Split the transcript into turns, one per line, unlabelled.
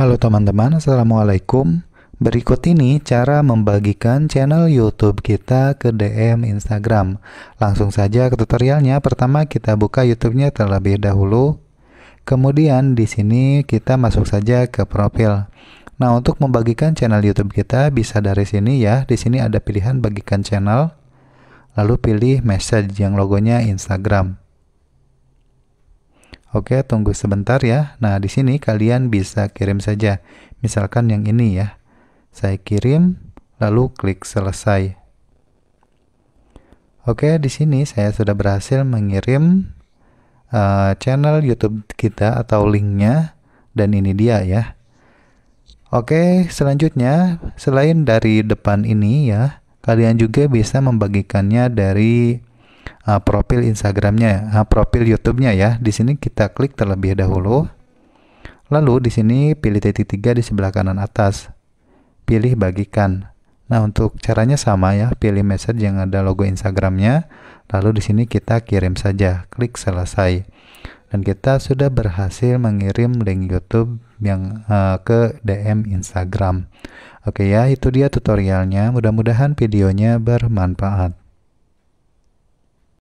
Halo teman-teman, Assalamualaikum. Berikut ini cara membagikan channel YouTube kita ke DM Instagram. Langsung saja ke tutorialnya. Pertama kita buka YouTube-nya terlebih dahulu. Kemudian di sini kita masuk saja ke profil. Nah, untuk membagikan channel YouTube kita bisa dari sini ya. Di sini ada pilihan bagikan channel. Lalu pilih message yang logonya Instagram. Oke, tunggu sebentar ya. Nah, di sini kalian bisa kirim saja. Misalkan yang ini ya. Saya kirim, lalu klik selesai. Oke, di sini saya sudah berhasil mengirim uh, channel YouTube kita atau linknya. Dan ini dia ya. Oke, selanjutnya selain dari depan ini ya, kalian juga bisa membagikannya dari uh, profil Instagramnya, uh, profil YouTube-nya ya. Di sini kita klik terlebih dahulu. Lalu di sini pilih titik tiga di sebelah kanan atas. Pilih bagikan. Nah, untuk caranya sama ya, pilih message yang ada logo Instagramnya, lalu di sini kita kirim saja, klik selesai. Dan kita sudah berhasil mengirim link YouTube yang uh, ke DM Instagram. Oke ya, itu dia tutorialnya. Mudah-mudahan videonya bermanfaat.